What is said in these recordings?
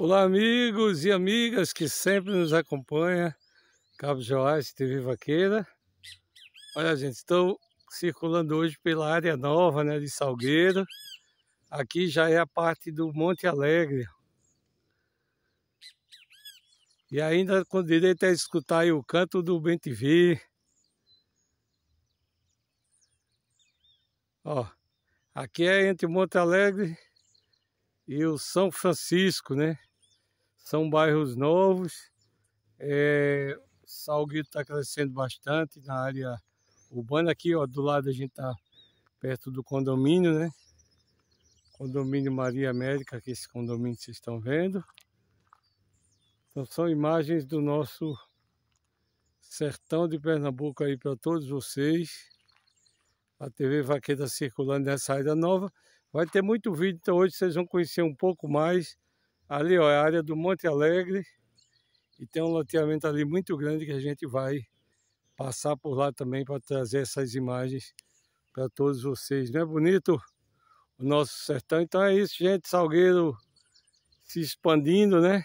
Olá amigos e amigas que sempre nos acompanha, Cabo Joás TV Vaqueira. Olha gente, estou circulando hoje pela área nova né, de Salgueiro. Aqui já é a parte do Monte Alegre. E ainda com direito a escutar o canto do Bentivi. Ó, aqui é entre Monte Alegre e o São Francisco, né? São bairros novos. É, Salgueiro está crescendo bastante na área urbana aqui, ó, do lado a gente está perto do condomínio, né? Condomínio Maria América, que é esse condomínio vocês estão vendo. Então são imagens do nosso sertão de Pernambuco aí para todos vocês. A TV Vaqueira circulando nessa área nova. Vai ter muito vídeo, então hoje vocês vão conhecer um pouco mais Ali ó, é a área do Monte Alegre e tem um loteamento ali muito grande que a gente vai passar por lá também para trazer essas imagens para todos vocês. Não é bonito o nosso sertão? Então é isso, gente. Salgueiro se expandindo, né?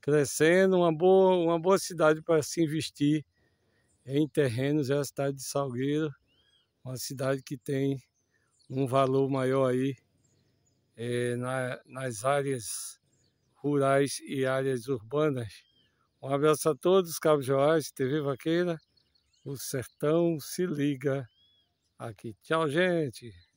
Crescendo, uma boa, uma boa cidade para se investir em terrenos. É a cidade de Salgueiro, uma cidade que tem um valor maior aí é, na, nas áreas rurais e áreas urbanas. Um abraço a todos, Cabo Joás, TV Vaqueira, o Sertão se liga aqui. Tchau, gente!